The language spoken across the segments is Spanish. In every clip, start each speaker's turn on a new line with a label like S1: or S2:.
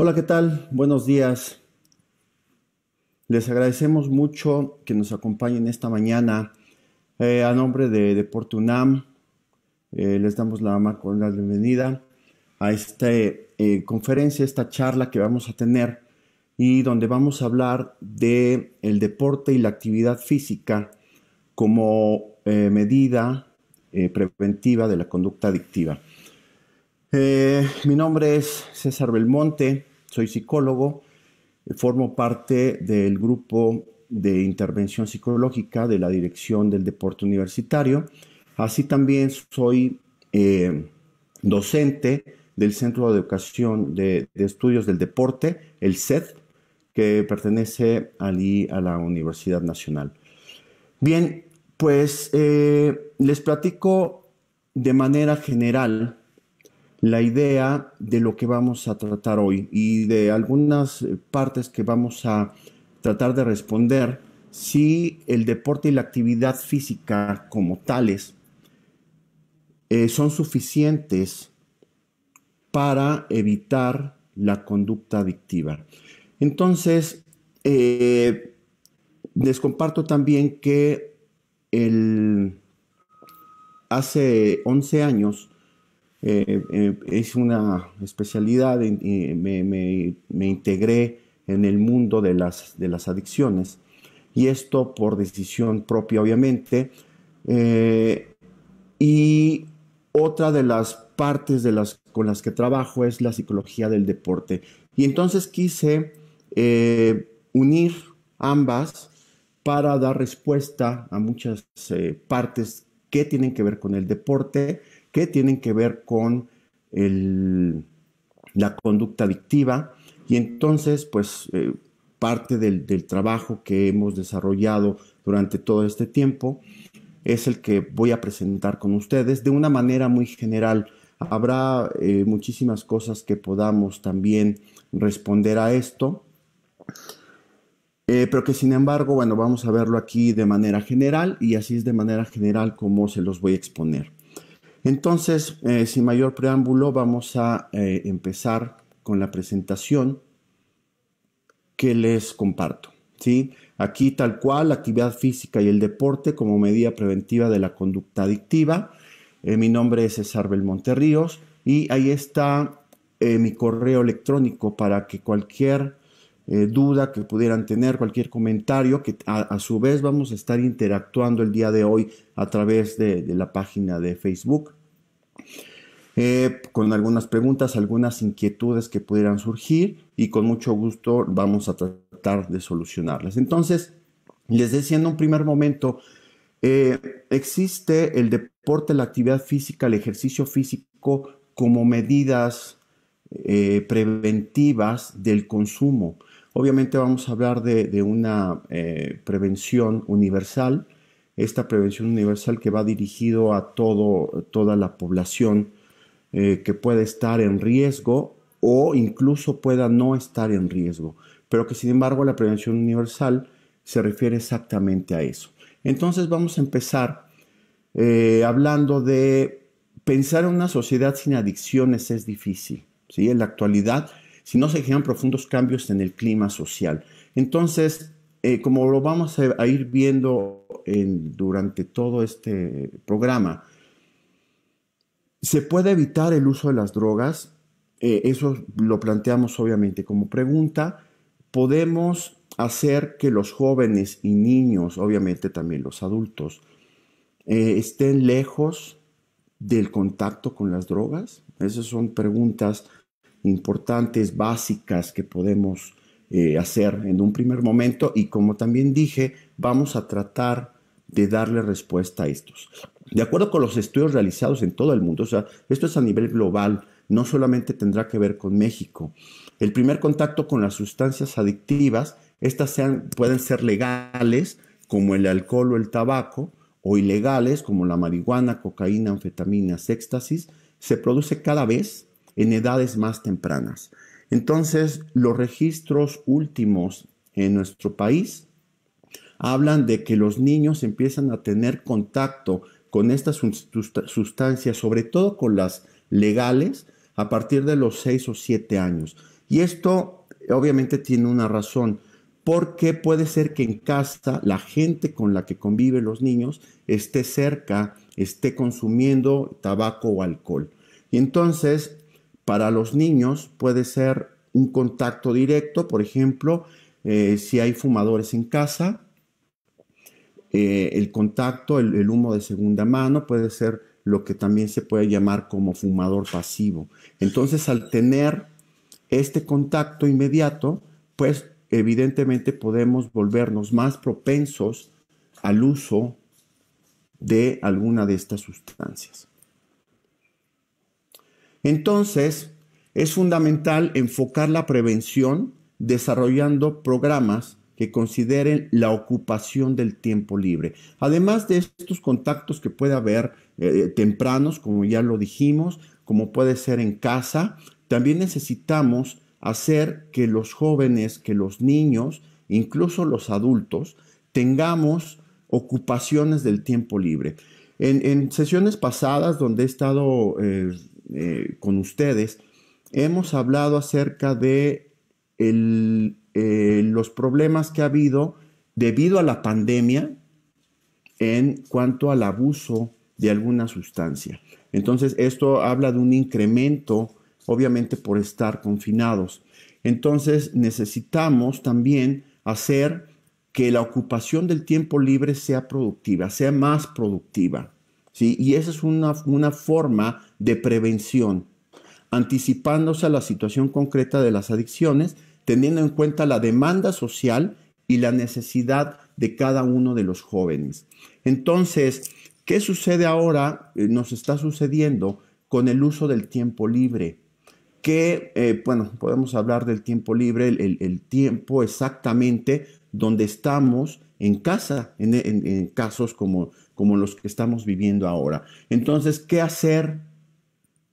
S1: Hola, ¿qué tal? Buenos días. Les agradecemos mucho que nos acompañen esta mañana. Eh, a nombre de Deporte UNAM, eh, les damos la más cordial bienvenida a esta eh, conferencia, esta charla que vamos a tener y donde vamos a hablar de el deporte y la actividad física como medida preventiva de la conducta adictiva. Eh, mi nombre es César Belmonte, soy psicólogo, formo parte del grupo de intervención psicológica de la Dirección del Deporte Universitario. Así también soy eh, docente del Centro de Educación de, Estudios del Deporte, el CED, que pertenece allí a la Universidad Nacional. Bien, pues eh, les platico de manera general la idea de lo que vamos a tratar hoy y de algunas eh, partes que vamos a tratar de responder si el deporte y la actividad física como tales eh, son suficientes para evitar la conducta adictiva. Entonces, eh, les comparto también que hace 11 años, eh, eh, es una especialidad, y me, me, integré en el mundo de las, de las adicciones y esto por decisión propia obviamente. Eh, y otra de las partes de las, con las que trabajo es la psicología del deporte. Y entonces quise unir ambas para dar respuesta a muchas partes que tienen que ver con el deporte que tienen que ver con la conducta adictiva. Y entonces, pues, eh, parte del, trabajo que hemos desarrollado durante todo este tiempo es el que voy a presentar con ustedes de una manera muy general. Habrá eh, muchísimas cosas que podamos también responder a esto, eh, pero que sin embargo, bueno, vamos a verlo aquí de manera general y así es de manera general como se los voy a exponer. Entonces, eh, sin mayor preámbulo, vamos a eh, empezar con la presentación que les comparto. Aquí tal cual, la actividad física y el deporte como medida preventiva de la conducta adictiva. Eh, mi nombre es César Belmonte Ríos y ahí está mi correo electrónico para que cualquier eh, duda que pudieran tener, cualquier comentario, que a, su vez vamos a estar interactuando el día de hoy a través de, la página de Facebook, eh, con algunas preguntas, algunas inquietudes que pudieran surgir y con mucho gusto vamos a tratar de solucionarlas. Entonces, les decía en un primer momento, eh, existe el deporte, la actividad física, el ejercicio físico como medidas preventivas del consumo Obviamente vamos a hablar de, una eh, prevención universal, esta prevención universal que va dirigido a toda la población eh, que puede estar en riesgo o incluso pueda no estar en riesgo, pero que sin embargo la prevención universal se refiere exactamente a eso. Entonces vamos a empezar eh, hablando de pensar en una sociedad sin adicciones es difícil. ¿sí? En la actualidad si no se generan profundos cambios en el clima social. Entonces, eh, como lo vamos a, ir viendo durante todo este programa, ¿se puede evitar el uso de las drogas? Eh, eso lo planteamos obviamente como pregunta. ¿Podemos hacer que los jóvenes y niños, obviamente también los adultos, eh, estén lejos del contacto con las drogas? Esas son preguntas importantes, básicas que podemos eh, hacer en un primer momento y como también dije, vamos a tratar de darle respuesta a estos. De acuerdo con los estudios realizados en todo el mundo, o sea, esto es a nivel global, no solamente tendrá que ver con México. El primer contacto con las sustancias adictivas, estas sean, pueden ser legales como el alcohol o el tabaco, o ilegales como la marihuana, cocaína, anfetaminas, éxtasis, se produce cada vez en edades más tempranas. Entonces, los registros últimos en nuestro país hablan de que los niños empiezan a tener contacto con estas sustancias, sobre todo con las legales, a partir de los 6 o 7 años. Y esto obviamente tiene una razón, porque puede ser que en casa la gente con la que conviven los niños esté cerca, esté consumiendo tabaco o alcohol. Y entonces para los niños puede ser un contacto directo, por ejemplo, eh, si hay fumadores en casa, eh, el contacto, el, el humo de segunda mano puede ser lo que también se puede llamar como fumador pasivo. Entonces, al tener este contacto inmediato, pues evidentemente podemos volvernos más propensos al uso de alguna de estas sustancias. Entonces, es fundamental enfocar la prevención desarrollando programas que consideren la ocupación del tiempo libre. Además de estos contactos que puede haber eh, tempranos, como ya lo dijimos, como puede ser en casa, también necesitamos hacer que los jóvenes, que los niños, incluso los adultos, tengamos ocupaciones del tiempo libre. En, sesiones pasadas donde he estado eh, eh, con ustedes, hemos hablado acerca de eh, los problemas que ha habido debido a la pandemia en cuanto al abuso de alguna sustancia. Entonces, esto habla de un incremento, obviamente, por estar confinados. Entonces, necesitamos también hacer que la ocupación del tiempo libre sea productiva, sea más productiva. ¿sí? Y esa es una, una forma de prevención, anticipándose a la situación concreta de las adicciones, teniendo en cuenta la demanda social y la necesidad de cada uno de los jóvenes. Entonces, ¿qué sucede ahora? Eh, nos está sucediendo con el uso del tiempo libre que, eh, bueno, podemos hablar del tiempo libre, el, tiempo exactamente donde estamos en casa, en, casos como, como, los que estamos viviendo ahora. Entonces, ¿qué hacer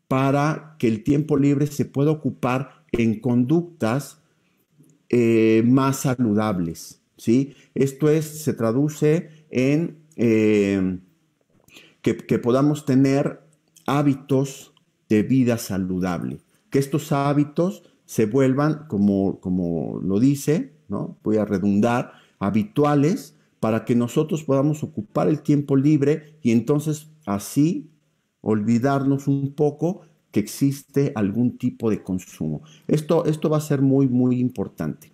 S1: para que el tiempo libre se pueda ocupar en conductas eh, más saludables. ¿sí? Esto es, se traduce en eh, que, podamos tener hábitos de vida saludable, que estos hábitos se vuelvan, como, como lo dice, ¿no? voy a redundar, habituales para que nosotros podamos ocupar el tiempo libre y entonces así olvidarnos un poco que existe algún tipo de consumo. Esto, esto va a ser muy, muy importante.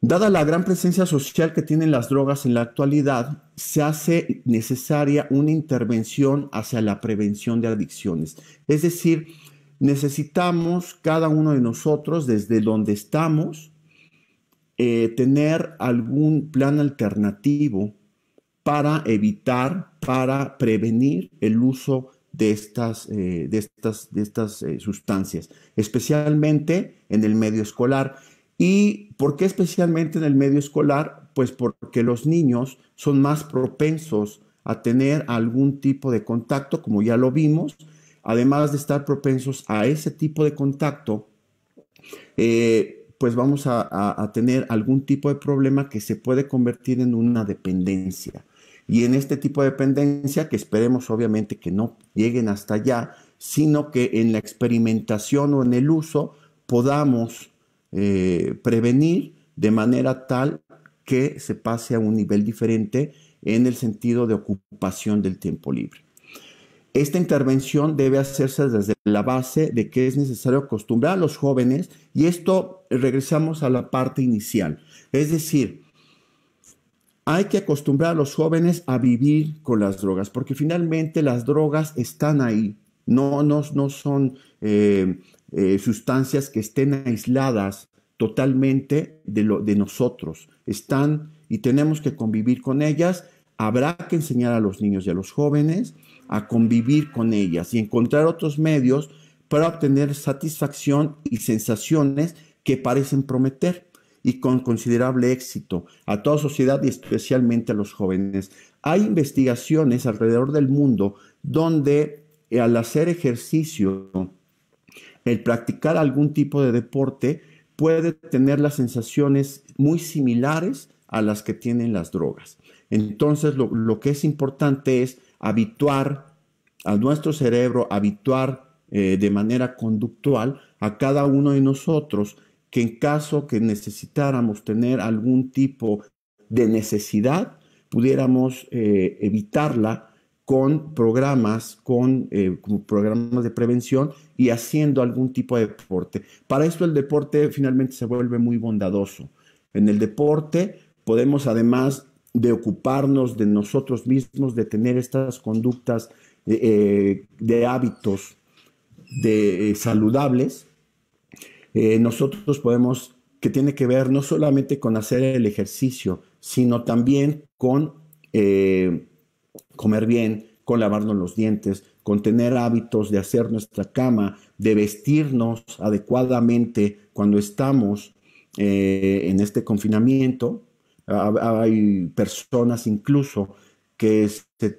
S1: Dada la gran presencia social que tienen las drogas en la actualidad, se hace necesaria una intervención hacia la prevención de adicciones. Es decir, necesitamos cada uno de nosotros, desde donde estamos, eh, tener algún plan alternativo para evitar, para prevenir el uso de estas, de eh, de estas eh, sustancias, especialmente en el medio escolar. ¿Y por qué especialmente en el medio escolar? Pues porque los niños son más propensos a tener algún tipo de contacto, como ya lo vimos, además de estar propensos a ese tipo de contacto, eh, pues vamos a, tener algún tipo de problema que se puede convertir en una dependencia. Y en este tipo de dependencia, que esperemos obviamente que no lleguen hasta allá, sino que en la experimentación o en el uso podamos eh, prevenir de manera tal que se pase a un nivel diferente en el sentido de ocupación del tiempo libre. Esta intervención debe hacerse desde la base de que es necesario acostumbrar a los jóvenes y esto regresamos a la parte inicial. Es decir, hay que acostumbrar a los jóvenes a vivir con las drogas, porque finalmente las drogas están ahí, no, no, no son eh, eh, sustancias que estén aisladas totalmente de nosotros, están y tenemos que convivir con ellas. Habrá que enseñar a los niños y a los jóvenes a convivir con ellas y encontrar otros medios para obtener satisfacción y sensaciones que parecen prometer y con considerable éxito a toda sociedad y especialmente a los jóvenes. Hay investigaciones alrededor del mundo donde eh, al hacer ejercicio, el practicar algún tipo de deporte puede tener las sensaciones muy similares a las que tienen las drogas. Entonces, lo, que es importante es habituar a nuestro cerebro, habituar eh, de manera conductual a cada uno de nosotros que en caso que necesitáramos tener algún tipo de necesidad, pudiéramos eh, evitarla con programas, eh, con, programas de prevención y haciendo algún tipo de deporte. Para esto el deporte finalmente se vuelve muy bondadoso. En el deporte podemos además de ocuparnos de nosotros mismos, de tener estas conductas eh, de hábitos de, saludables, eh, nosotros podemos, que tiene que ver no solamente con hacer el ejercicio, sino también con eh, comer bien, con lavarnos los dientes, con tener hábitos de hacer nuestra cama, de vestirnos adecuadamente cuando estamos eh, en este confinamiento. Hay personas incluso que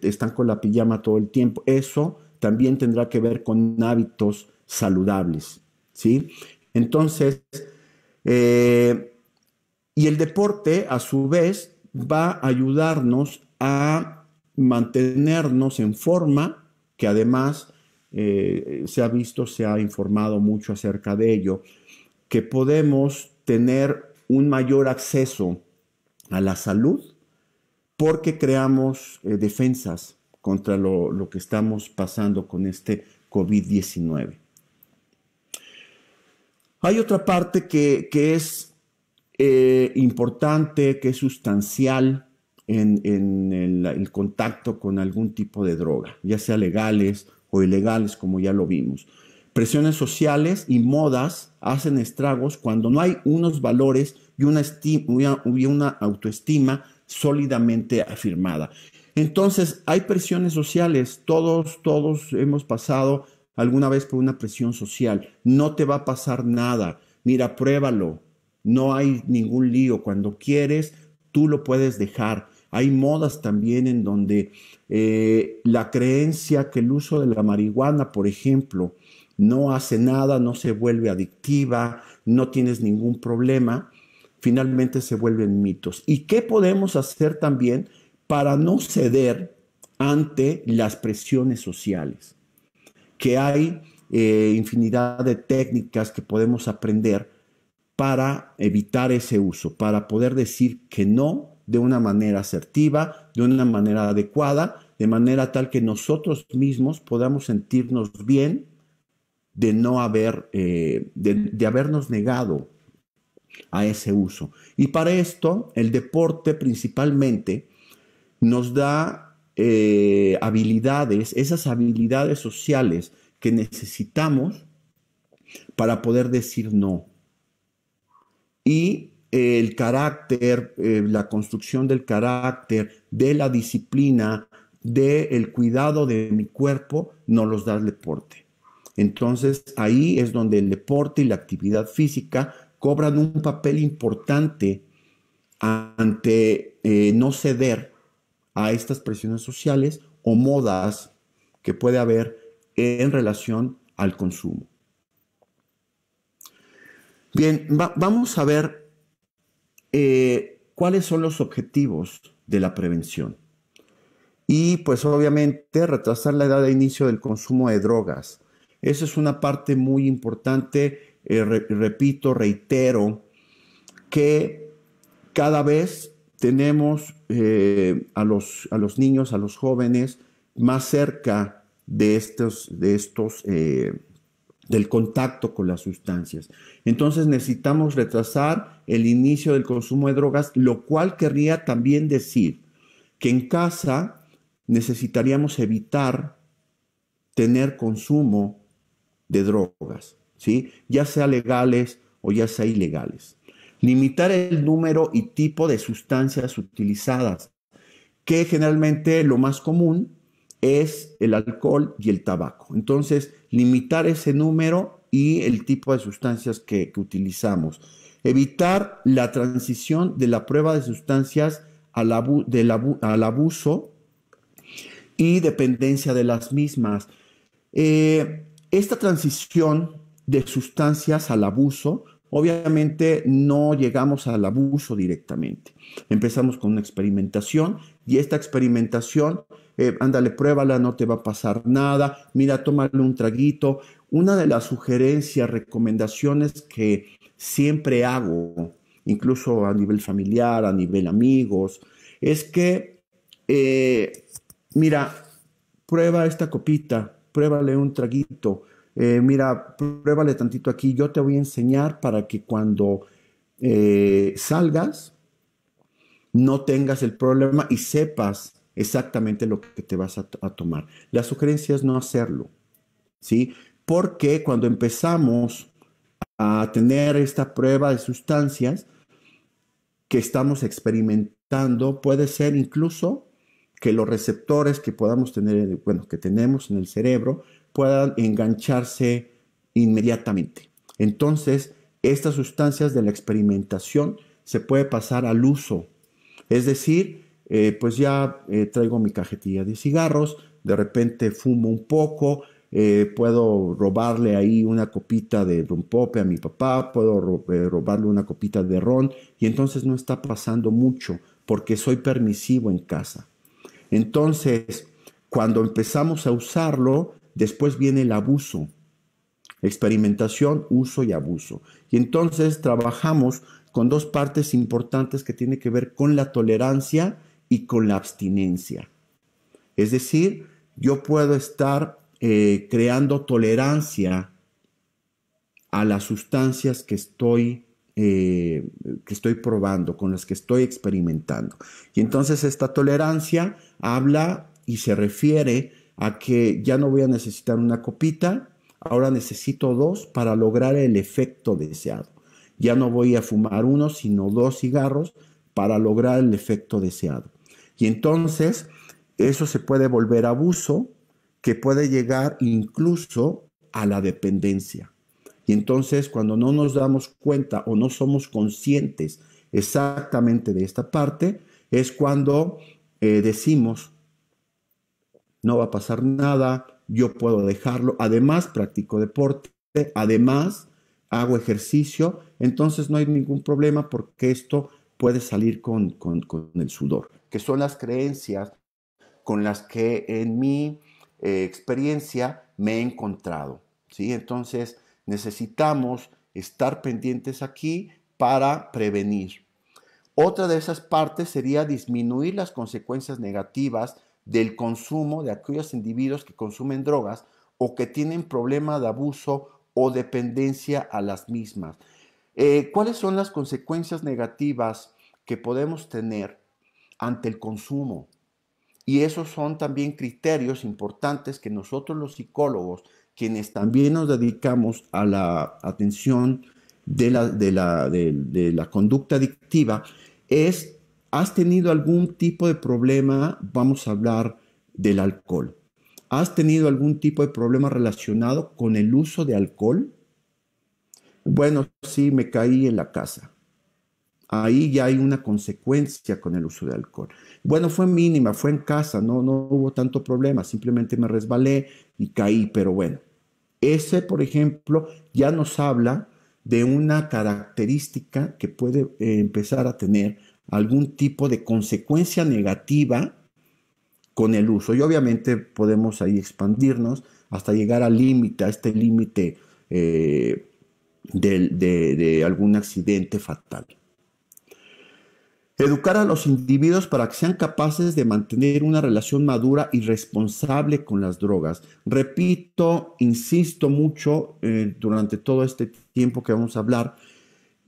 S1: están con la pijama todo el tiempo. Eso también tendrá que ver con hábitos saludables, ¿sí? Entonces, eh, y el deporte, a su vez, va a ayudarnos a mantenernos en forma, que además eh, se ha visto, se ha informado mucho acerca de ello, que podemos tener un mayor acceso a la salud porque creamos eh, defensas contra lo, lo que estamos pasando con este COVID-19. Hay otra parte que, es eh, importante, que es sustancial en, el, contacto con algún tipo de droga, ya sea legales o ilegales, como ya lo vimos. Presiones sociales y modas hacen estragos cuando no hay unos valores y una, una autoestima sólidamente afirmada. Entonces, hay presiones sociales, todos, todos hemos pasado alguna vez por una presión social. No te va a pasar nada. Mira, pruébalo. No hay ningún lío. Cuando quieres, tú lo puedes dejar. Hay modas también en donde eh, la creencia que el uso de la marihuana, por ejemplo, no hace nada, no se vuelve adictiva, no tienes ningún problema, finalmente se vuelven mitos. ¿Y qué podemos hacer también para no ceder ante las presiones sociales? que hay eh, infinidad de técnicas que podemos aprender para evitar ese uso, para poder decir que no de una manera asertiva, de una manera adecuada, de manera tal que nosotros mismos podamos sentirnos bien de no haber, eh, de habernos negado a ese uso. Y para esto, el deporte principalmente nos da eh, habilidades, esas habilidades sociales que necesitamos para poder decir no. Y el carácter, eh, la construcción del carácter, de la disciplina, del cuidado de mi cuerpo, no los da el deporte. Entonces ahí es donde el deporte y la actividad física cobran un papel importante ante eh, no ceder a estas presiones sociales o modas que puede haber en relación al consumo. Bien, vamos a ver eh, cuáles son los objetivos de la prevención. Y pues obviamente retrasar la edad de inicio del consumo de drogas. Esa es una parte muy importante, eh, repito, reitero, que cada vez tenemos eh, a, los, a, los, niños, a los jóvenes más cerca de estos, de estos eh, del contacto con las sustancias. Entonces necesitamos retrasar el inicio del consumo de drogas, lo cual querría también decir que en casa necesitaríamos evitar tener consumo de drogas, ¿sí? ya sea legales o ya sea ilegales limitar el número y tipo de sustancias utilizadas, que generalmente lo más común es el alcohol y el tabaco. Entonces, limitar ese número y el tipo de sustancias que, utilizamos. Evitar la transición de la prueba de sustancias al, abuso y dependencia de las mismas. Eh, esta transición de sustancias al abuso Obviamente no llegamos al abuso directamente. Empezamos con una experimentación y esta experimentación, eh, ándale, pruébala, no te va a pasar nada, mira, tómale un traguito. Una de las sugerencias, recomendaciones que siempre hago, incluso a nivel familiar, a nivel amigos, es que, eh, mira, prueba esta copita, pruébale un traguito, eh, mira, pruébale tantito aquí, yo te voy a enseñar para que cuando eh, salgas no tengas el problema y sepas exactamente lo que te vas a, a, tomar. La sugerencia es no hacerlo, ¿sí? Porque cuando empezamos a tener esta prueba de sustancias que estamos experimentando, puede ser incluso que los receptores que podamos tener, bueno, que tenemos en el cerebro, puedan engancharse inmediatamente. Entonces, estas sustancias de la experimentación se puede pasar al uso. Es decir, eh, pues ya eh, traigo mi cajetilla de cigarros, de repente fumo un poco, eh, puedo robarle ahí una copita de rompope a mi papá, puedo robarle una copita de ron y entonces no está pasando mucho porque soy permisivo en casa. Entonces, cuando empezamos a usarlo, Después viene el abuso, experimentación, uso y abuso. Y entonces trabajamos con dos partes importantes que tienen que ver con la tolerancia y con la abstinencia. Es decir, yo puedo estar eh, creando tolerancia a las sustancias que estoy, eh, que estoy probando, con las que estoy experimentando. Y entonces esta tolerancia habla y se refiere a que ya no voy a necesitar una copita, ahora necesito dos para lograr el efecto deseado. Ya no voy a fumar uno, sino dos cigarros para lograr el efecto deseado. Y entonces eso se puede volver abuso que puede llegar incluso a la dependencia. Y entonces cuando no nos damos cuenta o no somos conscientes exactamente de esta parte, es cuando eh, decimos no va a pasar nada, yo puedo dejarlo, además practico deporte, además hago ejercicio, entonces no hay ningún problema porque esto puede salir con, con, el sudor, que son las creencias con las que en mi eh, experiencia me he encontrado. ¿sí? Entonces necesitamos estar pendientes aquí para prevenir. Otra de esas partes sería disminuir las consecuencias negativas del consumo de aquellos individuos que consumen drogas o que tienen problema de abuso o dependencia a las mismas. Eh, ¿Cuáles son las consecuencias negativas que podemos tener ante el consumo? Y esos son también criterios importantes que nosotros los psicólogos, quienes también nos dedicamos a la atención de la, de la, de la conducta adictiva, es ¿Has tenido algún tipo de problema? Vamos a hablar del alcohol. ¿Has tenido algún tipo de problema relacionado con el uso de alcohol? Bueno, sí, me caí en la casa. Ahí ya hay una consecuencia con el uso de alcohol. Bueno, fue mínima, fue en casa, no, no hubo tanto problema, simplemente me resbalé y caí, pero bueno. Ese, por ejemplo, ya nos habla de una característica que puede eh, empezar a tener algún tipo de consecuencia negativa con el uso. Y obviamente podemos ahí expandirnos hasta llegar al límite, a este límite eh, de, algún accidente fatal. Educar a los individuos para que sean capaces de mantener una relación madura y responsable con las drogas. Repito, insisto mucho eh, durante todo este tiempo que vamos a hablar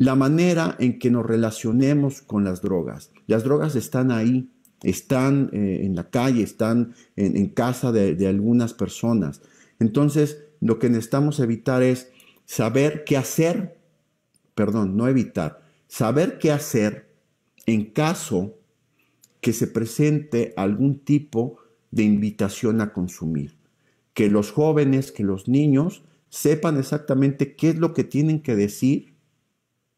S1: la manera en que nos relacionemos con las drogas. Las drogas están ahí, están eh, en la calle, están en, casa de, algunas personas. Entonces, lo que necesitamos evitar es saber qué hacer, perdón, no evitar, saber qué hacer en caso que se presente algún tipo de invitación a consumir. Que los jóvenes, que los niños sepan exactamente qué es lo que tienen que decir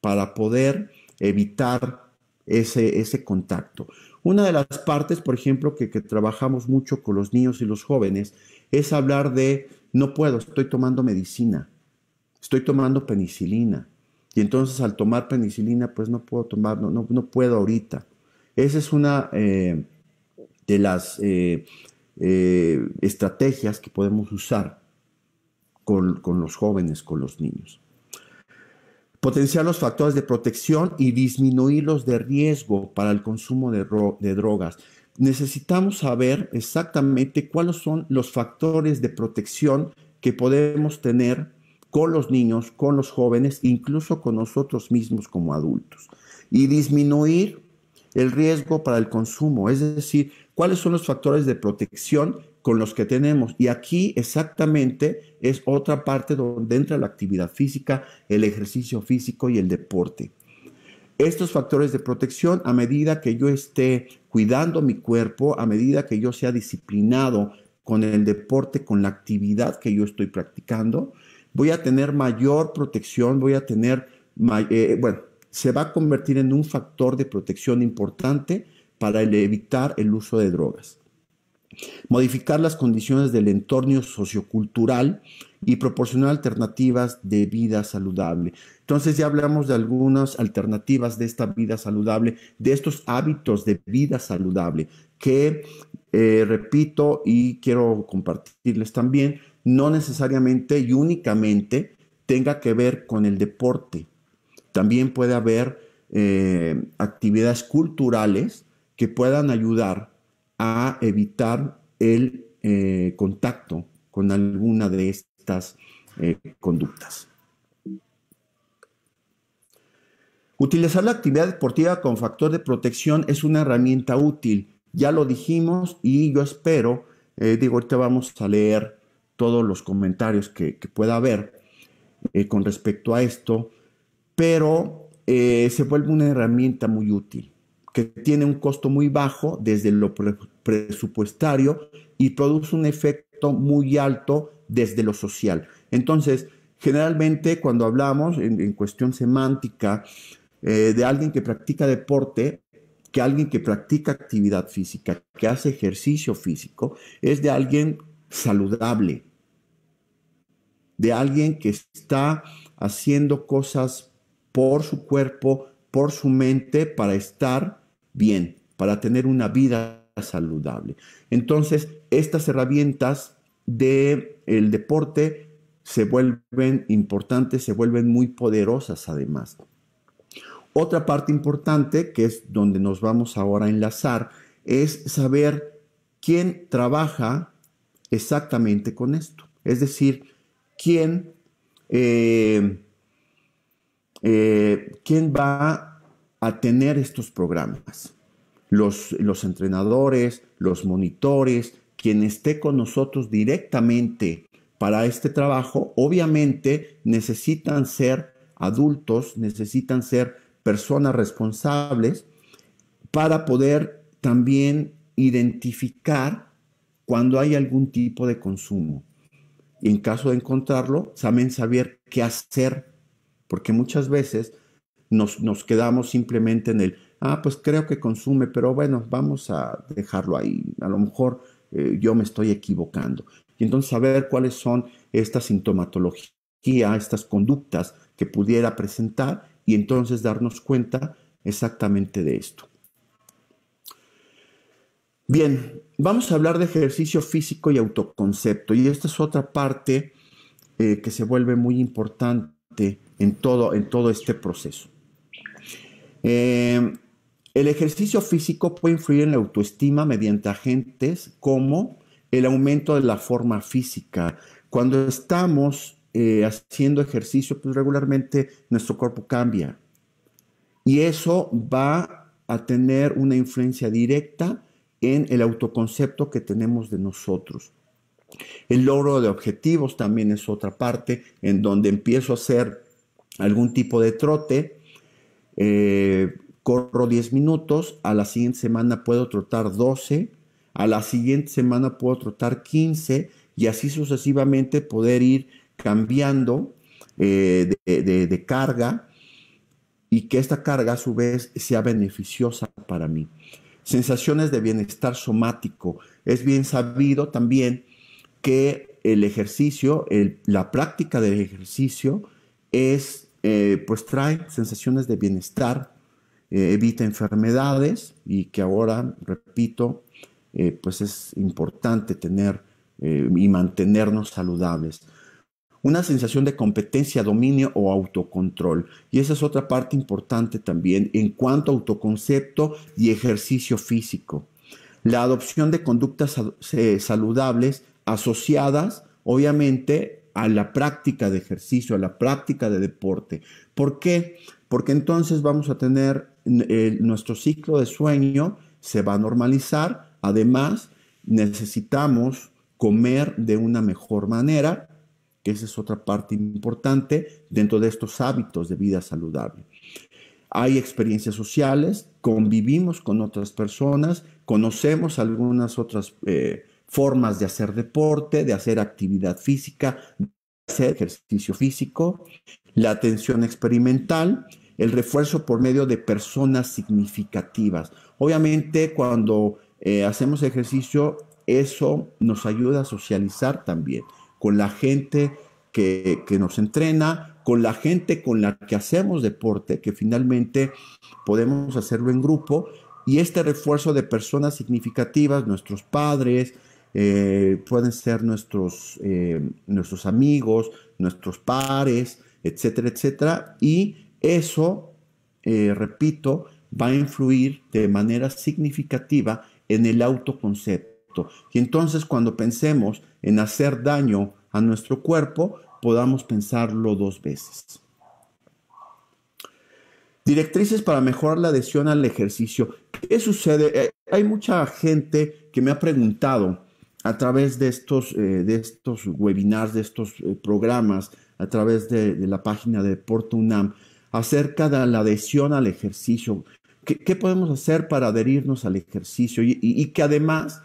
S1: para poder evitar ese, contacto. Una de las partes, por ejemplo, que, trabajamos mucho con los niños y los jóvenes es hablar de, no puedo, estoy tomando medicina, estoy tomando penicilina. Y entonces al tomar penicilina, pues no puedo tomar, no, puedo ahorita. Esa es una eh, de las eh, eh, estrategias que podemos usar con los jóvenes, con los niños potenciar los factores de protección y disminuir los de riesgo para el consumo de, drogas. Necesitamos saber exactamente cuáles son los factores de protección que podemos tener con los niños, con los jóvenes, incluso con nosotros mismos como adultos. Y disminuir el riesgo para el consumo, es decir, cuáles son los factores de protección con los que tenemos. Y aquí exactamente es otra parte donde entra la actividad física, el ejercicio físico y el deporte. Estos factores de protección, a medida que yo esté cuidando mi cuerpo, a medida que yo sea disciplinado con el deporte, con la actividad que yo estoy practicando, voy a tener mayor protección, voy a tener, eh, bueno, se va a convertir en un factor de protección importante para evitar el uso de drogas modificar las condiciones del entorno sociocultural y proporcionar alternativas de vida saludable. Entonces ya hablamos de algunas alternativas de esta vida saludable, de estos hábitos de vida saludable, que eh, repito y quiero compartirles también, no necesariamente y únicamente tenga que ver con el deporte. También puede haber eh, actividades culturales que puedan ayudar a evitar el eh, contacto con alguna de estas eh, conductas. Utilizar la actividad deportiva con factor de protección es una herramienta útil. Ya lo dijimos y yo espero, eh, digo, ahorita vamos a leer todos los comentarios que, pueda haber con respecto a esto, pero se vuelve una herramienta muy útil que tiene un costo muy bajo desde lo presupuestario y produce un efecto muy alto desde lo social. Entonces, generalmente cuando hablamos en, cuestión semántica eh, de alguien que practica deporte, que alguien que practica actividad física, que hace ejercicio físico, es de alguien saludable, de alguien que está haciendo cosas por su cuerpo, por su mente, para estar bien, para tener una vida saludable. Entonces, estas herramientas del el deporte se vuelven importantes, se vuelven muy poderosas además. Otra parte importante, que es donde nos vamos ahora a enlazar, es saber quién trabaja exactamente con esto. Es decir, quién, eh, eh, quién va a tener estos programas. Los, los entrenadores, los monitores, quien esté con nosotros directamente para este trabajo, obviamente necesitan ser adultos, necesitan ser personas responsables para poder también identificar cuando hay algún tipo de consumo. Y en caso de encontrarlo, saben saber qué hacer, porque muchas veces nos, quedamos simplemente en el, ah, pues creo que consume, pero bueno, vamos a dejarlo ahí. A lo mejor eh, yo me estoy equivocando. Y entonces saber cuáles son estas sintomatologías, estas conductas que pudiera presentar y entonces darnos cuenta exactamente de esto. Bien, vamos a hablar de ejercicio físico y autoconcepto. Y esta es otra parte eh, que se vuelve muy importante en todo, en todo este proceso. Em, el ejercicio físico puede influir en la autoestima mediante agentes como el aumento de la forma física. Cuando estamos eh, haciendo ejercicio, pues regularmente nuestro cuerpo cambia. Y eso va a tener una influencia directa en el autoconcepto que tenemos de nosotros. El logro de objetivos también es otra parte en donde empiezo a hacer algún tipo de trote eh, corro 10 minutos, a la siguiente semana puedo trotar 12, a la siguiente semana puedo trotar 15 y así sucesivamente poder ir cambiando eh, de, carga y que esta carga a su vez sea beneficiosa para mí. Sensaciones de bienestar somático. Es bien sabido también que el ejercicio, la práctica del ejercicio es eh, pues trae sensaciones de bienestar, eh, evita enfermedades y que ahora, repito, eh, pues es importante tener y mantenernos saludables. Una sensación de competencia, dominio o autocontrol. Y esa es otra parte importante también en cuanto a autoconcepto y ejercicio físico. La adopción de conductas saludables asociadas, obviamente, a la práctica de ejercicio, a la práctica de deporte. ¿Por qué? Porque entonces vamos a tener eh, nuestro ciclo de sueño se va a normalizar. Además, necesitamos comer de una mejor manera, que esa es otra parte importante dentro de estos hábitos de vida saludable. Hay experiencias sociales, convivimos con otras personas, conocemos algunas otras eh, formas de hacer deporte, de hacer actividad física, de hacer ejercicio físico, la atención experimental, el refuerzo por medio de personas significativas. Obviamente cuando eh, hacemos ejercicio, eso nos ayuda a socializar también con la gente que, que, nos entrena, con la gente con la que hacemos deporte, que finalmente podemos hacerlo en grupo. Y este refuerzo de personas significativas, nuestros padres, eh, pueden ser nuestros, eh, nuestros amigos, nuestros pares, etcétera, etcétera. Y eso, eh, repito, va a influir de manera significativa en el autoconcepto. Y entonces cuando pensemos en hacer daño a nuestro cuerpo, podamos pensarlo dos veces. Directrices para mejorar la adhesión al ejercicio. ¿Qué sucede? hay mucha gente que me ha preguntado, a través de estos, eh, de estos webinars, de estos eh, programas, a través de, la página de Porto UNAM, acerca de la adhesión al ejercicio. ¿Qué, podemos hacer para adherirnos al ejercicio? y, que además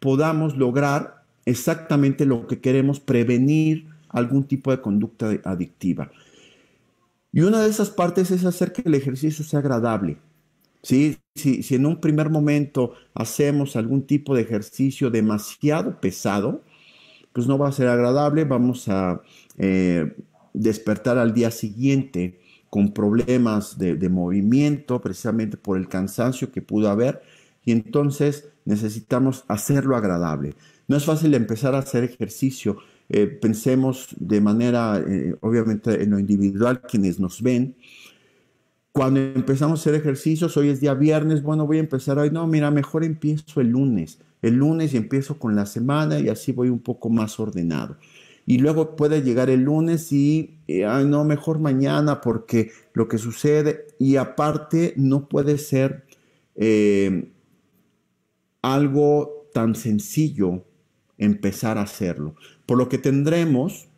S1: podamos lograr exactamente lo que queremos, prevenir algún tipo de conducta adictiva. Y una de esas partes es hacer que el ejercicio sea agradable. ¿sí? Si, en un primer momento hacemos algún tipo de ejercicio demasiado pesado, pues no va a ser agradable, vamos a eh, despertar al día siguiente con problemas de, movimiento, precisamente por el cansancio que pudo haber, y entonces necesitamos hacerlo agradable. No es fácil empezar a hacer ejercicio. Eh, pensemos de manera, eh, obviamente, en lo individual, quienes nos ven, cuando empezamos a hacer ejercicios, hoy es día viernes, bueno, voy a empezar hoy, no, mira, mejor empiezo el lunes, el lunes y empiezo con la semana y así voy un poco más ordenado. Y luego puede llegar el lunes y, eh, ay, no, mejor mañana porque lo que sucede, y aparte no puede ser eh, algo tan sencillo empezar a hacerlo. Por lo que tendremos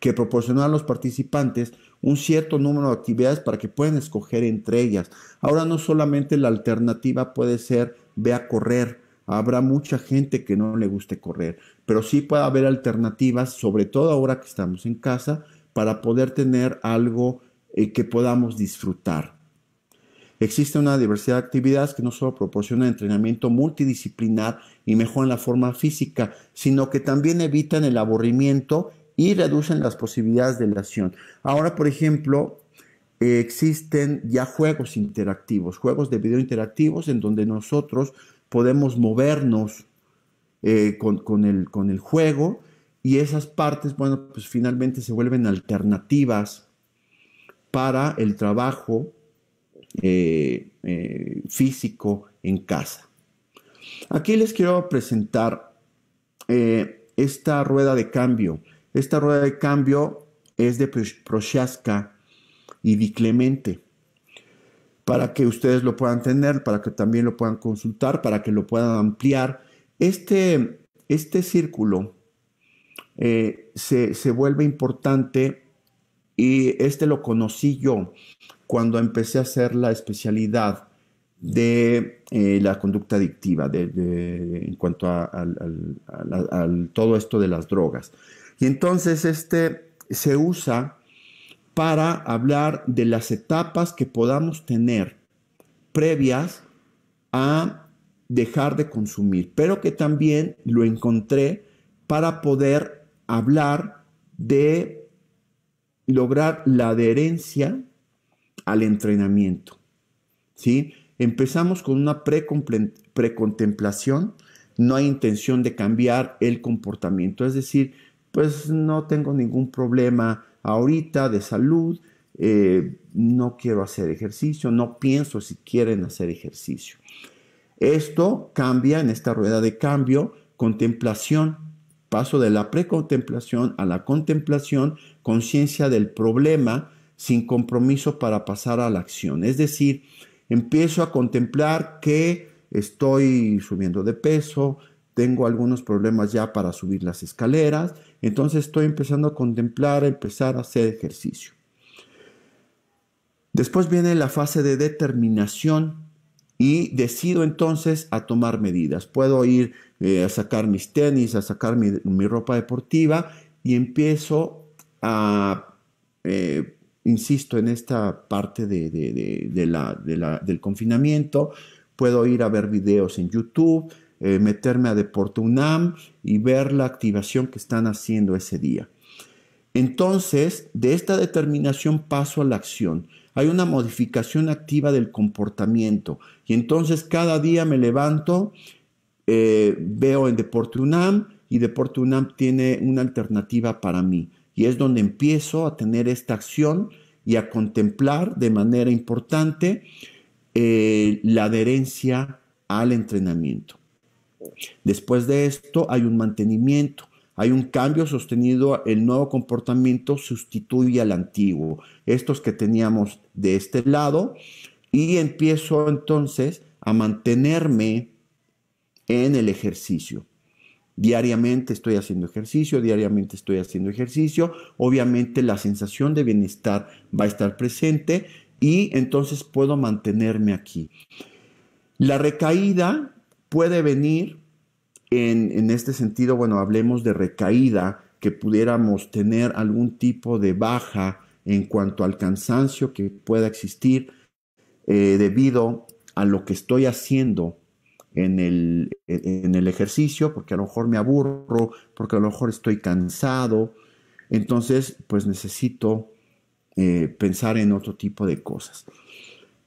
S1: que proporcionar a los participantes un cierto número de actividades para que puedan escoger entre ellas. Ahora no solamente la alternativa puede ser ve a correr, habrá mucha gente que no le guste correr, pero sí puede haber alternativas, sobre todo ahora que estamos en casa, para poder tener algo eh, que podamos disfrutar. Existe una diversidad de actividades que no solo proporcionan entrenamiento multidisciplinar y mejoran la forma física, sino que también evitan el aburrimiento y reducen las posibilidades de la acción... Ahora, por ejemplo, existen ya juegos interactivos, juegos de video interactivos en donde nosotros podemos movernos eh, con, el, juego y esas partes, bueno, pues finalmente se vuelven alternativas para el trabajo eh, eh, físico en casa. Aquí les quiero presentar esta rueda de cambio. Esta rueda de cambio es de Prochaska y Di Clemente para que ustedes lo puedan tener, para que también lo puedan consultar, para que lo puedan ampliar. Este, este círculo eh, se, vuelve importante y este lo conocí yo cuando empecé a hacer la especialidad de eh, la conducta adictiva de, en cuanto a, todo esto de las drogas. Y entonces este se usa para hablar de las etapas que podamos tener previas a dejar de consumir, pero que también lo encontré para poder hablar de lograr la adherencia al entrenamiento. ¿sí? Empezamos con una precontemplación, no hay intención de cambiar el comportamiento, es decir, pues no tengo ningún problema ahorita de salud, eh, no quiero hacer ejercicio, no pienso si quieren hacer ejercicio. Esto cambia en esta rueda de cambio, contemplación, paso de la precontemplación a la contemplación, conciencia del problema sin compromiso para pasar a la acción. Es decir, empiezo a contemplar que estoy subiendo de peso, tengo algunos problemas ya para subir las escaleras, entonces estoy empezando a contemplar, a empezar a hacer ejercicio. Después viene la fase de determinación y decido entonces a tomar medidas. Puedo ir eh, a sacar mis tenis, a sacar mi, ropa deportiva y empiezo a, eh, insisto, en esta parte del confinamiento, puedo ir a ver videos en YouTube, eh, meterme a Deporte UNAM y ver la activación que están haciendo ese día. Entonces, de esta determinación paso a la acción. Hay una modificación activa del comportamiento y entonces cada día me levanto, eh, veo en Deporte UNAM y Deporte UNAM tiene una alternativa para mí y es donde empiezo a tener esta acción y a contemplar de manera importante eh, la adherencia al entrenamiento. Después de esto hay un mantenimiento, hay un cambio sostenido, el nuevo comportamiento sustituye al antiguo, estos que teníamos de este lado, y empiezo entonces a mantenerme en el ejercicio. Diariamente estoy haciendo ejercicio, diariamente estoy haciendo ejercicio, obviamente la sensación de bienestar va a estar presente y entonces puedo mantenerme aquí. La recaída puede venir en, este sentido, bueno, hablemos de recaída, que pudiéramos tener algún tipo de baja en cuanto al cansancio que pueda existir eh, debido a lo que estoy haciendo en el, ejercicio, porque a lo mejor me aburro, porque a lo mejor estoy cansado. Entonces, pues necesito eh, pensar en otro tipo de cosas.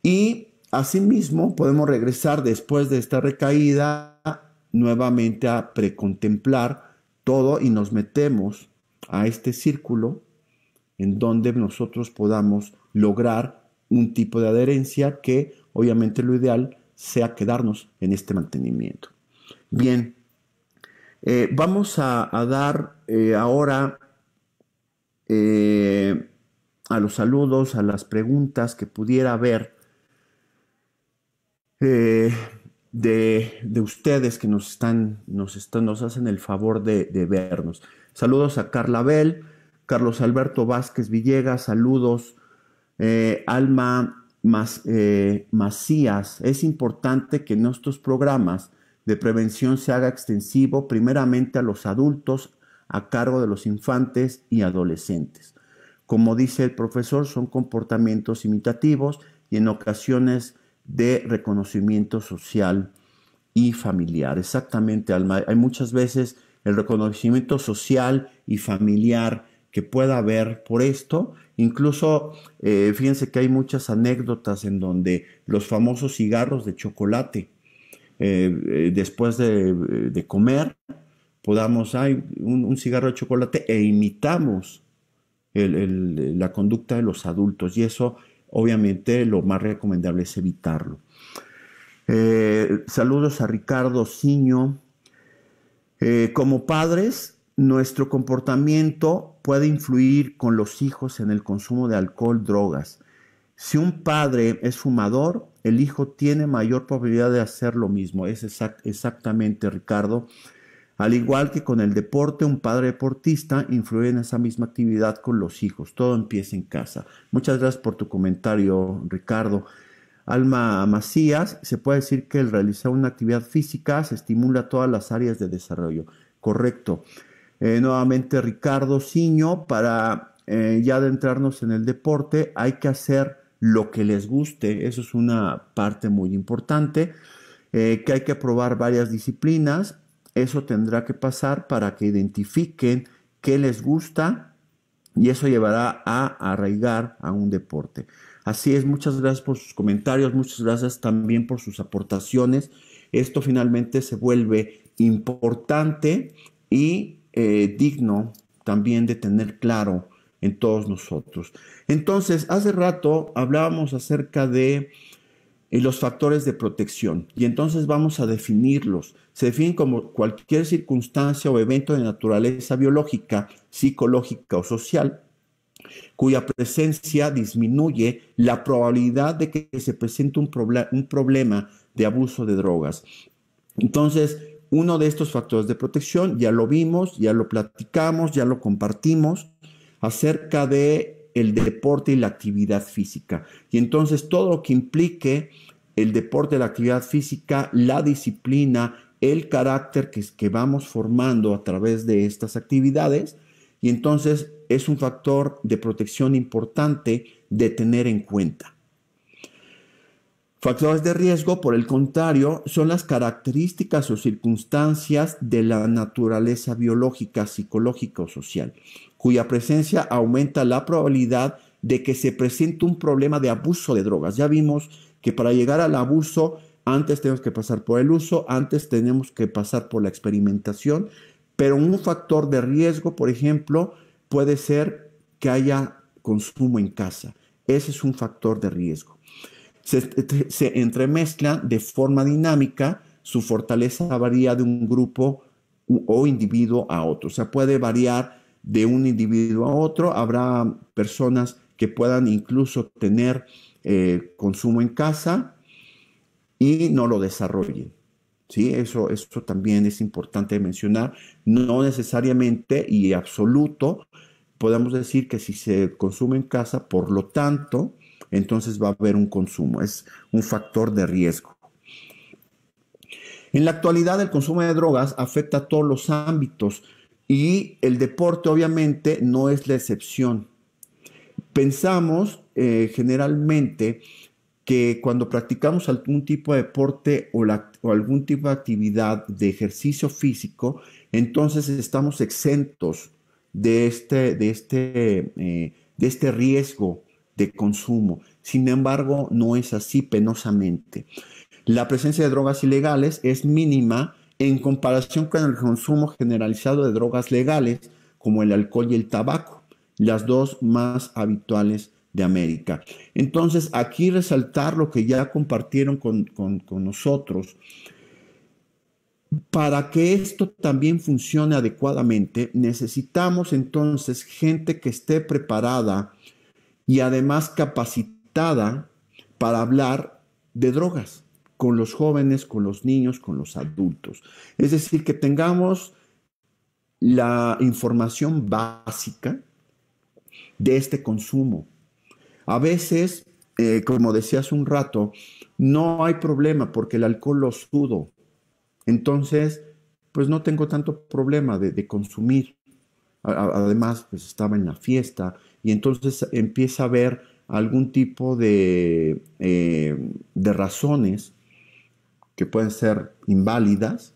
S1: Y Asimismo, podemos regresar después de esta recaída nuevamente a precontemplar todo y nos metemos a este círculo en donde nosotros podamos lograr un tipo de adherencia que obviamente lo ideal sea quedarnos en este mantenimiento. Bien, eh, vamos a, dar eh, ahora eh, a los saludos, a las preguntas que pudiera haber eh, de, ustedes que nos están, nos están, nos hacen el favor de, vernos. Saludos a Carla Bell, Carlos Alberto Vázquez Villegas, saludos. Eh, Alma eh, Macías, es importante que nuestros programas de prevención se haga extensivo primeramente a los adultos a cargo de los infantes y adolescentes. Como dice el profesor, son comportamientos imitativos y en ocasiones de reconocimiento social y familiar. Exactamente, Alma. Hay muchas veces el reconocimiento social y familiar que pueda haber por esto. Incluso, eh, fíjense que hay muchas anécdotas en donde los famosos cigarros de chocolate, eh, eh, después de, comer, podamos, hay un, cigarro de chocolate e imitamos la conducta de los adultos. Y eso obviamente lo más recomendable es evitarlo. Eh, saludos a Ricardo Ciño. Eh, como padres, nuestro comportamiento puede influir con los hijos en el consumo de alcohol, drogas. Si un padre es fumador, el hijo tiene mayor probabilidad de hacer lo mismo. Es exactamente, Ricardo. Al igual que con el deporte, un padre deportista influye en esa misma actividad con los hijos. Todo empieza en casa. Muchas gracias por tu comentario, Ricardo. Alma Macías, se puede decir que el realizar una actividad física se estimula todas las áreas de desarrollo. Correcto. Eh, nuevamente, Ricardo Ciño, para eh, ya adentrarnos en el deporte, hay que hacer lo que les guste. Eso es una parte muy importante. Eh, que hay que probar varias disciplinas eso tendrá que pasar para que identifiquen qué les gusta y eso llevará a arraigar a un deporte. Así es, muchas gracias por sus comentarios, muchas gracias también por sus aportaciones. Esto finalmente se vuelve importante y eh, digno también de tener claro en todos nosotros. Entonces, hace rato hablábamos acerca de y los factores de protección. Y entonces vamos a definirlos. Se definen como cualquier circunstancia o evento de naturaleza biológica, psicológica o social cuya presencia disminuye la probabilidad de que se presente un, un problema de abuso de drogas. Entonces, uno de estos factores de protección, ya lo vimos, ya lo platicamos, ya lo compartimos, acerca de el deporte y la actividad física. Y entonces todo lo que implique el deporte, la actividad física, la disciplina, el carácter que, que vamos formando a través de estas actividades. Y entonces es un factor de protección importante de tener en cuenta. Factores de riesgo, por el contrario, son las características o circunstancias de la naturaleza biológica, psicológica o social, cuya presencia aumenta la probabilidad de que se presente un problema de abuso de drogas. Ya vimos que para llegar al abuso, antes tenemos que pasar por el uso, antes tenemos que pasar por la experimentación, pero un factor de riesgo, por ejemplo, puede ser que haya consumo en casa. Ese es un factor de riesgo se, eh, entremezclan de forma dinámica, su fortaleza varía de un grupo o individuo a otro, o sea, puede variar de un individuo a otro, habrá personas que puedan incluso tener eh, consumo en casa y no lo desarrollen. ¿sí? Eso, eso también es importante mencionar. No necesariamente y absoluto podemos decir que si se consume en casa, por lo tanto, entonces va a haber un consumo, es un factor de riesgo. En la actualidad el consumo de drogas afecta a todos los ámbitos y el deporte obviamente no es la excepción. Pensamos eh, generalmente que cuando practicamos algún tipo de deporte o, algún tipo de actividad de ejercicio físico, entonces estamos exentos de este, de este, eh, de este riesgo de consumo. Sin embargo, no es así penosamente. La presencia de drogas ilegales es mínima en comparación con el consumo generalizado de drogas legales como el alcohol y el tabaco, las dos más habituales de América. Entonces, aquí resaltar lo que ya compartieron con, nosotros. Para que esto también funcione adecuadamente, necesitamos entonces gente que esté preparada y además capacitada para hablar de drogas con los jóvenes, con los niños, con los adultos. Es decir, que tengamos la información básica de este consumo. A veces, eh, como decía hace un rato, no hay problema porque el alcohol lo sudo. Entonces, pues no tengo tanto problema de, consumir. además, pues estaba en la fiesta, y entonces empieza a haber algún tipo de, eh, de razones que pueden ser inválidas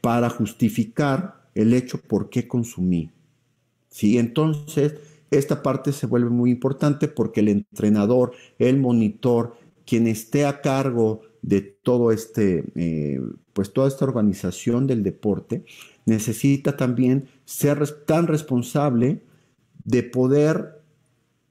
S1: para justificar el hecho por qué consumí. Entonces, esta parte se vuelve muy importante porque el entrenador, el monitor, quien esté a cargo de todo este, eh, pues toda esta organización del deporte, necesita también ser tan responsable de poder,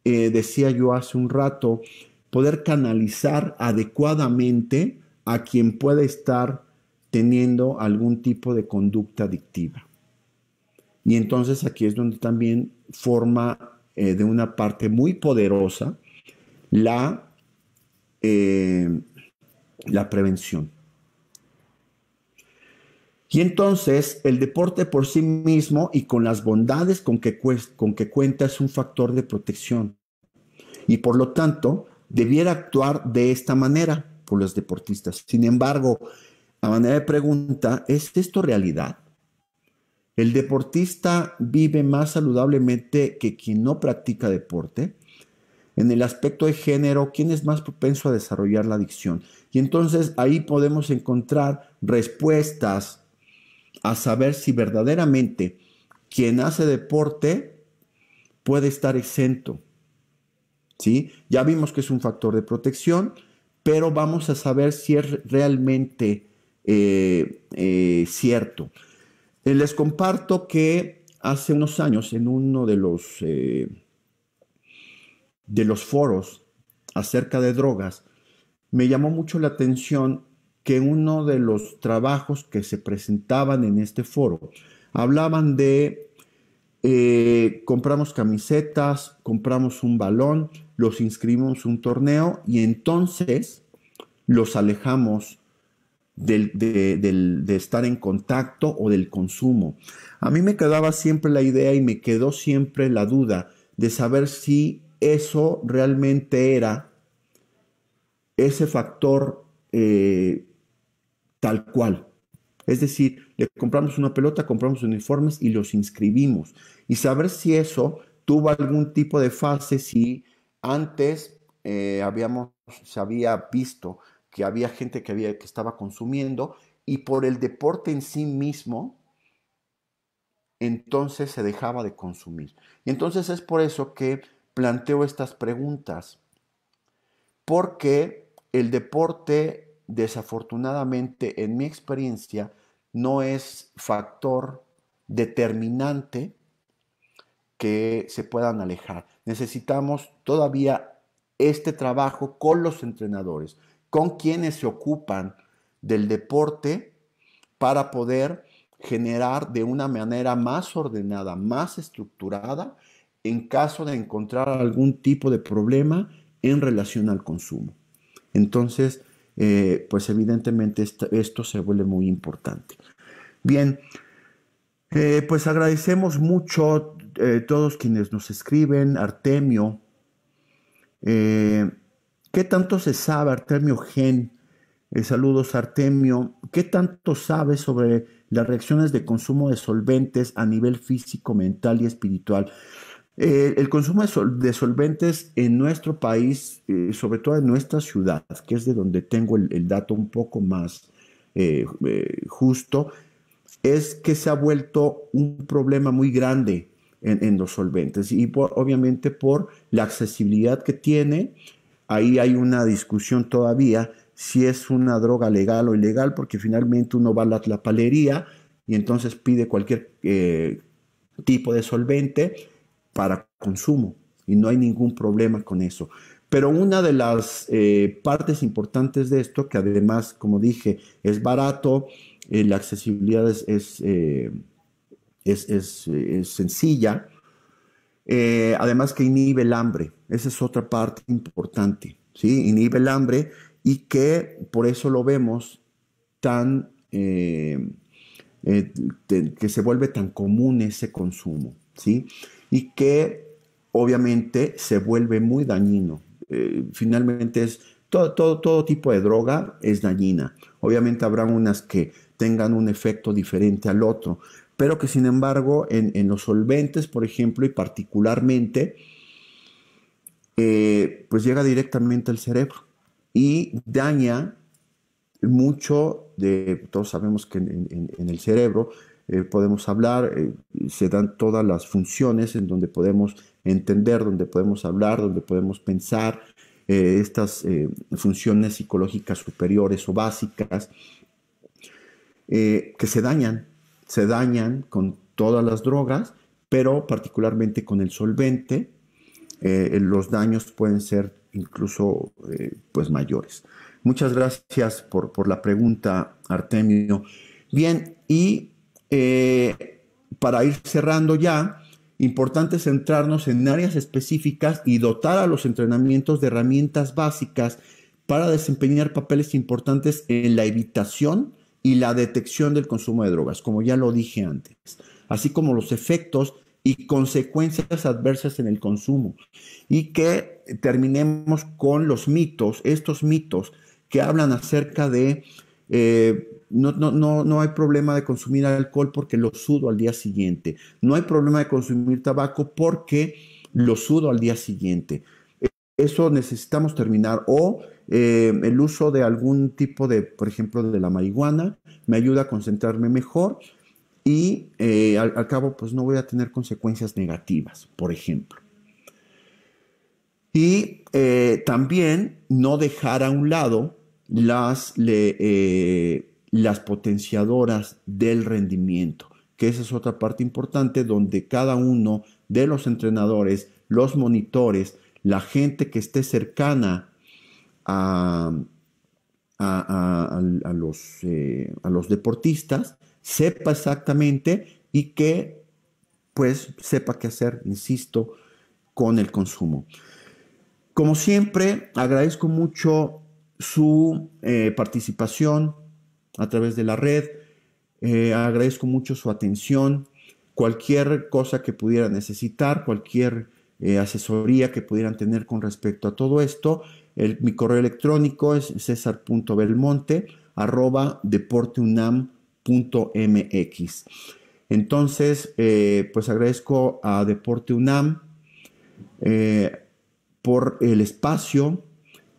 S1: eh, decía yo hace un rato, poder canalizar adecuadamente a quien pueda estar teniendo algún tipo de conducta adictiva. Y entonces aquí es donde también forma eh, de una parte muy poderosa la, eh, la prevención. Y entonces el deporte por sí mismo y con las bondades con que, con que cuenta es un factor de protección. Y por lo tanto, debiera actuar de esta manera por los deportistas. Sin embargo, a manera de pregunta, ¿es esto realidad? ¿El deportista vive más saludablemente que quien no practica deporte? En el aspecto de género, ¿quién es más propenso a desarrollar la adicción? Y entonces ahí podemos encontrar respuestas a saber si verdaderamente quien hace deporte puede estar exento. ¿sí? Ya vimos que es un factor de protección, pero vamos a saber si es realmente eh, eh, cierto. Eh, les comparto que hace unos años en uno de los, de los foros acerca de drogas, me llamó mucho la atención que uno de los trabajos que se presentaban en este foro hablaban de eh, compramos camisetas, compramos un balón, los inscribimos un torneo y entonces los alejamos de, de estar en contacto o del consumo. A mí me quedaba siempre la idea y me quedó siempre la duda de saber si eso realmente era ese factor eh, tal cual. Es decir, le compramos una pelota, compramos uniformes y los inscribimos. Y saber si eso tuvo algún tipo de fase, si antes eh, habíamos, se había visto que había gente que, había, que estaba consumiendo y por el deporte en sí mismo, entonces se dejaba de consumir. Y entonces es por eso que planteo estas preguntas, porque el deporte desafortunadamente, en mi experiencia, no es factor determinante que se puedan alejar. Necesitamos todavía este trabajo con los entrenadores, con quienes se ocupan del deporte para poder generar de una manera más ordenada, más estructurada, en caso de encontrar algún tipo de problema en relación al consumo. Entonces, eh, pues evidentemente esto, se vuelve muy importante. Bien, eh, pues agradecemos mucho a eh, todos quienes nos escriben, Artemio. ¿Qué tanto se sabe, Artemio Gen? saludos, Artemio. ¿Qué tanto sabe sobre las reacciones de consumo de solventes a nivel físico, mental y espiritual? Eh, el consumo de, solventes en nuestro país, eh, sobre todo en nuestra ciudad, que es de donde tengo el, dato un poco más eh, justo, es que se ha vuelto un problema muy grande en, los solventes y obviamente por la accesibilidad que tiene. Ahí hay una discusión todavía si es una droga legal o ilegal, porque finalmente uno va a la palería y entonces pide cualquier tipo de solvente para consumo y no hay ningún problema con eso. Pero una de las eh, partes importantes de esto, que además, como dije, es barato, eh, la accesibilidad es, eh, sencilla, además que inhibe el hambre, esa es otra parte importante, ¿sí? Inhibe el hambre y que por eso lo vemos tan, que se vuelve tan común ese consumo, ¿sí? sí y que obviamente se vuelve muy dañino. Eh, finalmente es todo, todo, todo tipo de droga es dañina. Obviamente habrá unas que tengan un efecto diferente al otro, pero que sin embargo en, los solventes, por ejemplo, y particularmente, eh, pues llega directamente al cerebro y daña mucho de, todos sabemos que en el cerebro eh, podemos hablar, eh, se dan todas las funciones en donde podemos entender, donde podemos hablar, donde podemos pensar eh, estas funciones psicológicas superiores o básicas que se dañan, se dañan con todas las drogas, pero particularmente con el solvente, los daños pueden ser incluso pues mayores. Muchas gracias por, por la pregunta, Artemio. Bien, y eh, para ir cerrando ya, importante centrarnos en áreas específicas y dotar a los entrenamientos de herramientas básicas para desempeñar papeles importantes en la evitación y la detección del consumo de drogas, como ya lo dije antes, así como los efectos y consecuencias adversas en el consumo. Y que terminemos con los mitos, estos mitos que hablan acerca de eh, no, no, hay problema de consumir alcohol porque lo sudo al día siguiente. No hay problema de consumir tabaco porque lo sudo al día siguiente. Eso necesitamos terminar. O eh, el uso de algún tipo de, por ejemplo, de la marihuana, me ayuda a concentrarme mejor y eh, al, cabo, pues no voy a tener consecuencias negativas, por ejemplo. Y eh, también no dejar a un lado las, le, las potenciadoras del rendimiento, que esa es otra parte importante donde cada uno de los entrenadores, los monitores, la gente que esté cercana a, los, eh, a los deportistas, sepa exactamente y que pues sepa qué hacer, insisto, con el consumo. Como siempre, agradezco mucho su eh, participación, a través de la red. Eh, agradezco mucho su atención. Cualquier cosa que pudieran necesitar, cualquier eh, asesoría que pudieran tener con respecto a todo esto, el, mi correo electrónico es cesar.belmonte arroba deporteunam.mx. Entonces, eh, pues agradezco a Deporte UNAM por el espacio,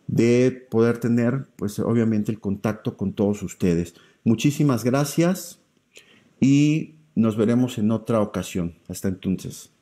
S1: de poder tener, pues obviamente, el contacto con todos ustedes. Muchísimas gracias y nos veremos en otra ocasión. Hasta entonces.